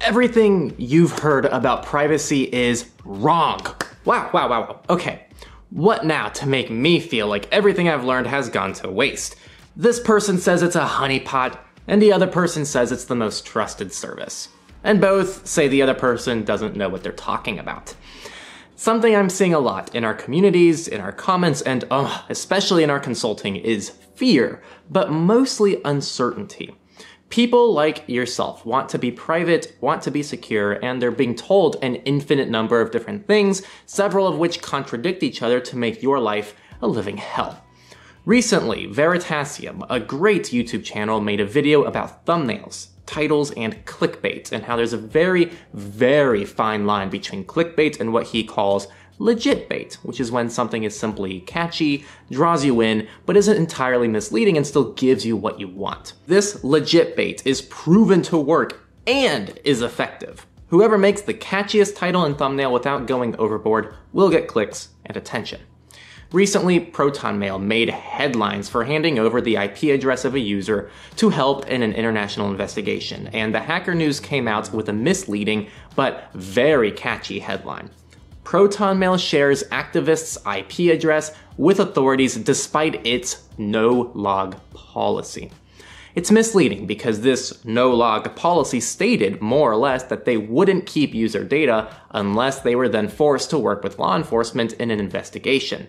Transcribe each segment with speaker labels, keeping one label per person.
Speaker 1: Everything you've heard about privacy is wrong. Wow, wow, wow, wow. Okay, what now to make me feel like everything I've learned has gone to waste? This person says it's a honeypot, and the other person says it's the most trusted service. And both say the other person doesn't know what they're talking about. Something I'm seeing a lot in our communities, in our comments, and uh, especially in our consulting is fear, but mostly uncertainty. People like yourself want to be private, want to be secure, and they're being told an infinite number of different things, several of which contradict each other to make your life a living hell. Recently, Veritasium, a great YouTube channel, made a video about thumbnails, titles, and clickbait, and how there's a very, very fine line between clickbait and what he calls legit bait, which is when something is simply catchy, draws you in, but isn't entirely misleading and still gives you what you want. This legit bait is proven to work and is effective. Whoever makes the catchiest title and thumbnail without going overboard will get clicks and attention. Recently, ProtonMail made headlines for handing over the IP address of a user to help in an international investigation, and the Hacker News came out with a misleading but very catchy headline. Proton Mail shares activists' IP address with authorities despite its no log policy. It's misleading because this no log policy stated more or less that they wouldn't keep user data unless they were then forced to work with law enforcement in an investigation.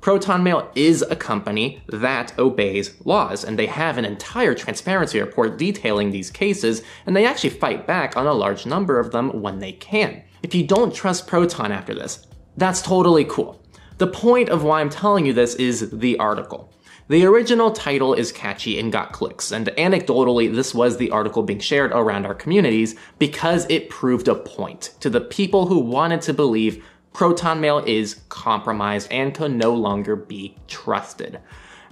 Speaker 1: Proton Mail is a company that obeys laws, and they have an entire transparency report detailing these cases, and they actually fight back on a large number of them when they can. If you don't trust Proton after this, that's totally cool. The point of why I'm telling you this is the article. The original title is catchy and got clicks, and anecdotally, this was the article being shared around our communities because it proved a point to the people who wanted to believe Proton Mail is compromised and can no longer be trusted.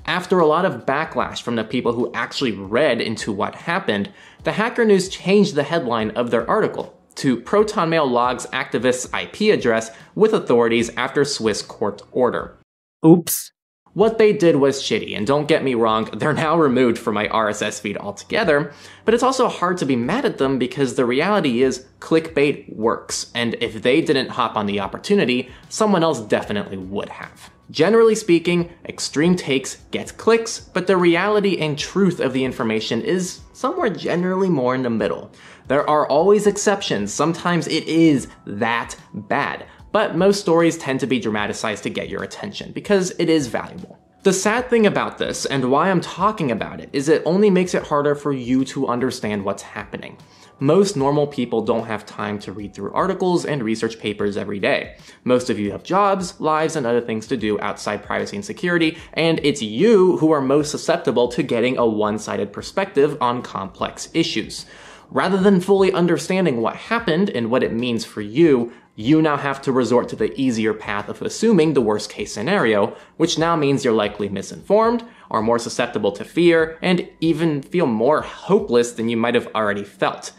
Speaker 1: After a lot of backlash from the people who actually read into what happened, the Hacker News changed the headline of their article to ProtonMail logs activists' IP address with authorities after Swiss court order. Oops. What they did was shitty, and don't get me wrong, they're now removed from my RSS feed altogether, but it's also hard to be mad at them because the reality is clickbait works, and if they didn't hop on the opportunity, someone else definitely would have. Generally speaking, extreme takes get clicks, but the reality and truth of the information is somewhere generally more in the middle. There are always exceptions, sometimes it is that bad but most stories tend to be dramatized to get your attention because it is valuable. The sad thing about this, and why I'm talking about it, is it only makes it harder for you to understand what's happening. Most normal people don't have time to read through articles and research papers every day. Most of you have jobs, lives, and other things to do outside privacy and security, and it's you who are most susceptible to getting a one-sided perspective on complex issues. Rather than fully understanding what happened and what it means for you, you now have to resort to the easier path of assuming the worst case scenario, which now means you're likely misinformed, are more susceptible to fear, and even feel more hopeless than you might have already felt.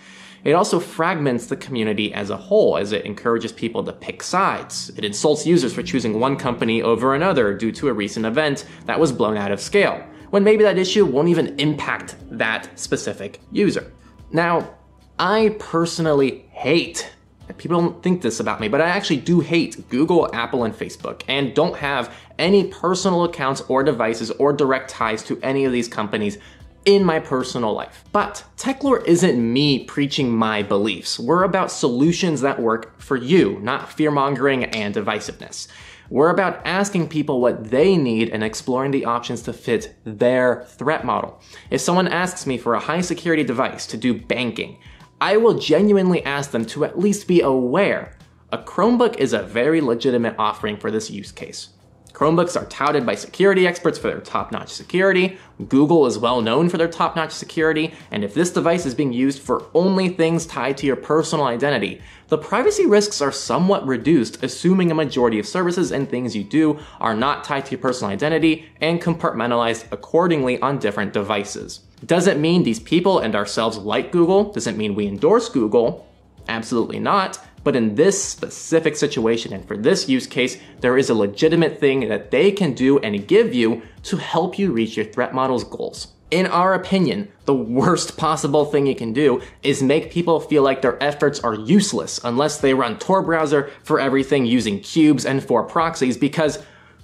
Speaker 1: It also fragments the community as a whole, as it encourages people to pick sides. It insults users for choosing one company over another due to a recent event that was blown out of scale, when maybe that issue won't even impact that specific user. Now, I personally hate people don't think this about me, but I actually do hate Google, Apple, and Facebook, and don't have any personal accounts or devices or direct ties to any of these companies in my personal life. But TechLore isn't me preaching my beliefs. We're about solutions that work for you, not fear-mongering and divisiveness. We're about asking people what they need and exploring the options to fit their threat model. If someone asks me for a high security device to do banking, I will genuinely ask them to at least be aware a Chromebook is a very legitimate offering for this use case. Chromebooks are touted by security experts for their top notch security. Google is well known for their top notch security. And if this device is being used for only things tied to your personal identity, the privacy risks are somewhat reduced, assuming a majority of services and things you do are not tied to your personal identity and compartmentalized accordingly on different devices. Doesn't mean these people and ourselves like Google, doesn't mean we endorse Google, absolutely not. But in this specific situation and for this use case, there is a legitimate thing that they can do and give you to help you reach your threat model's goals. In our opinion, the worst possible thing you can do is make people feel like their efforts are useless unless they run Tor browser for everything using cubes and for proxies because,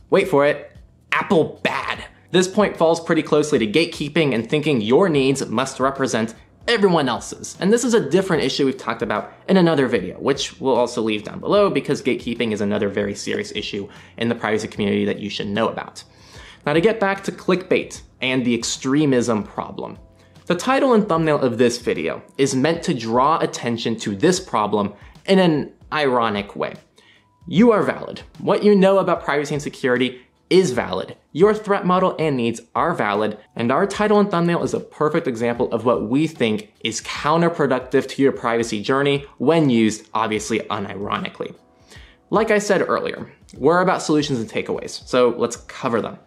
Speaker 1: wait for it, Apple bad. This point falls pretty closely to gatekeeping and thinking your needs must represent everyone else's. And this is a different issue we've talked about in another video, which we'll also leave down below because gatekeeping is another very serious issue in the privacy community that you should know about. Now to get back to clickbait and the extremism problem. The title and thumbnail of this video is meant to draw attention to this problem in an ironic way. You are valid. What you know about privacy and security is valid. Your threat model and needs are valid, and our title and thumbnail is a perfect example of what we think is counterproductive to your privacy journey when used, obviously, unironically. Like I said earlier, we're about solutions and takeaways, so let's cover them.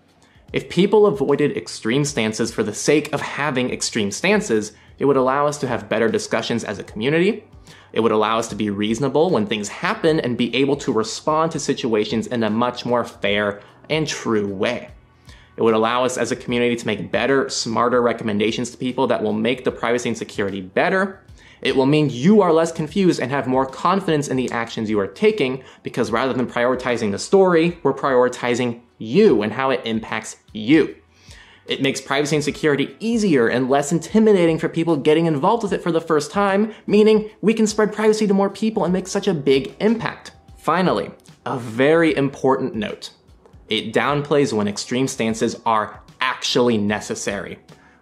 Speaker 1: If people avoided extreme stances for the sake of having extreme stances, it would allow us to have better discussions as a community. It would allow us to be reasonable when things happen and be able to respond to situations in a much more fair and true way. It would allow us as a community to make better, smarter recommendations to people that will make the privacy and security better. It will mean you are less confused and have more confidence in the actions you are taking because rather than prioritizing the story, we're prioritizing you and how it impacts you. It makes privacy and security easier and less intimidating for people getting involved with it for the first time, meaning we can spread privacy to more people and make such a big impact. Finally, a very important note. It downplays when extreme stances are actually necessary.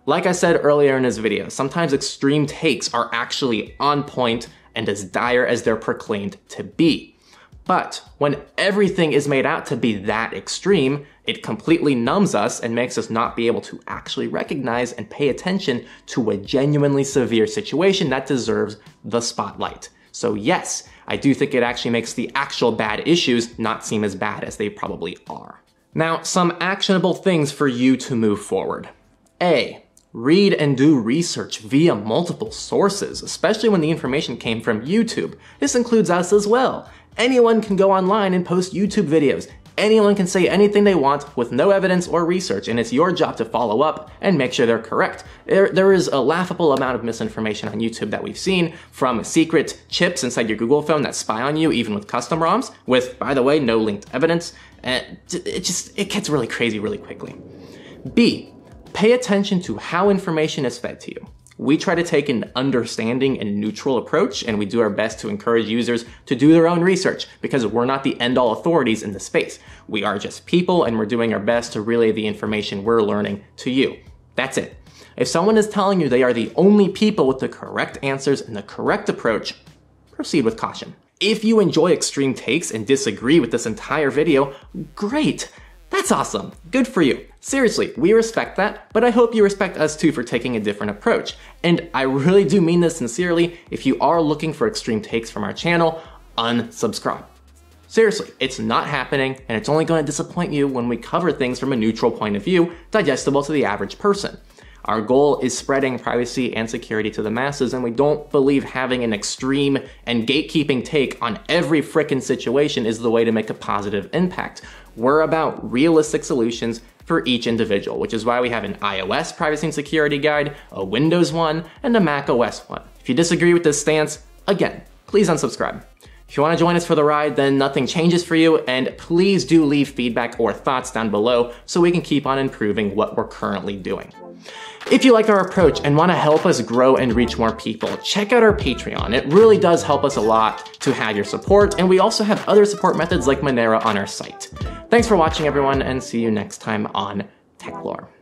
Speaker 1: Like I said earlier in this video, sometimes extreme takes are actually on point and as dire as they're proclaimed to be. But when everything is made out to be that extreme, it completely numbs us and makes us not be able to actually recognize and pay attention to a genuinely severe situation that deserves the spotlight. So yes, I do think it actually makes the actual bad issues not seem as bad as they probably are. Now, some actionable things for you to move forward. A, Read and do research via multiple sources, especially when the information came from YouTube. This includes us as well. Anyone can go online and post YouTube videos. Anyone can say anything they want with no evidence or research, and it's your job to follow up and make sure they're correct. There, there is a laughable amount of misinformation on YouTube that we've seen from secret chips inside your Google phone that spy on you, even with custom ROMs, with, by the way, no linked evidence. And it just, it gets really crazy really quickly. B, pay attention to how information is fed to you. We try to take an understanding and neutral approach, and we do our best to encourage users to do their own research because we're not the end all authorities in the space. We are just people, and we're doing our best to relay the information we're learning to you. That's it. If someone is telling you they are the only people with the correct answers and the correct approach, proceed with caution. If you enjoy extreme takes and disagree with this entire video, great! That's awesome! Good for you! Seriously, we respect that, but I hope you respect us too for taking a different approach. And I really do mean this sincerely, if you are looking for extreme takes from our channel, unsubscribe. Seriously, it's not happening, and it's only going to disappoint you when we cover things from a neutral point of view, digestible to the average person. Our goal is spreading privacy and security to the masses, and we don't believe having an extreme and gatekeeping take on every frickin' situation is the way to make a positive impact. We're about realistic solutions for each individual, which is why we have an iOS privacy and security guide, a Windows one, and a Mac OS one. If you disagree with this stance, again, please unsubscribe. If you want to join us for the ride, then nothing changes for you, and please do leave feedback or thoughts down below so we can keep on improving what we're currently doing. If you like our approach and want to help us grow and reach more people, check out our Patreon. It really does help us a lot to have your support, and we also have other support methods like Monero on our site. Thanks for watching, everyone, and see you next time on Techlore.